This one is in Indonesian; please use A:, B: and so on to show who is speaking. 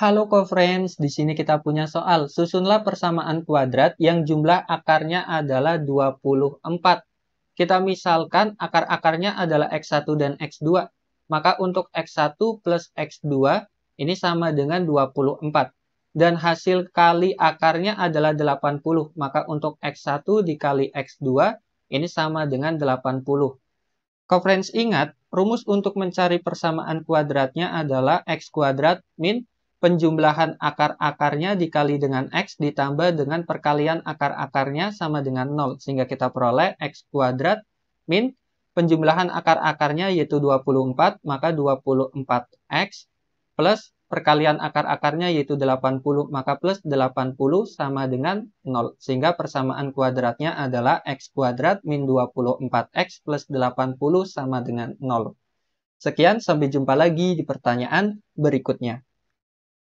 A: Halo co-friends, di sini kita punya soal. Susunlah persamaan kuadrat yang jumlah akarnya adalah 24. Kita misalkan akar-akarnya adalah X1 dan X2. Maka untuk X1 plus X2 ini sama dengan 24. Dan hasil kali akarnya adalah 80. Maka untuk X1 dikali X2 ini sama dengan 80. Co-friends ingat, rumus untuk mencari persamaan kuadratnya adalah X kuadrat min penjumlahan akar-akarnya dikali dengan X ditambah dengan perkalian akar-akarnya sama dengan 0. Sehingga kita peroleh X kuadrat min penjumlahan akar-akarnya yaitu 24, maka 24X plus perkalian akar-akarnya yaitu 80, maka plus 80 sama dengan 0. Sehingga persamaan kuadratnya adalah X kuadrat min 24X plus 80 sama dengan 0. Sekian, sampai jumpa lagi di pertanyaan berikutnya.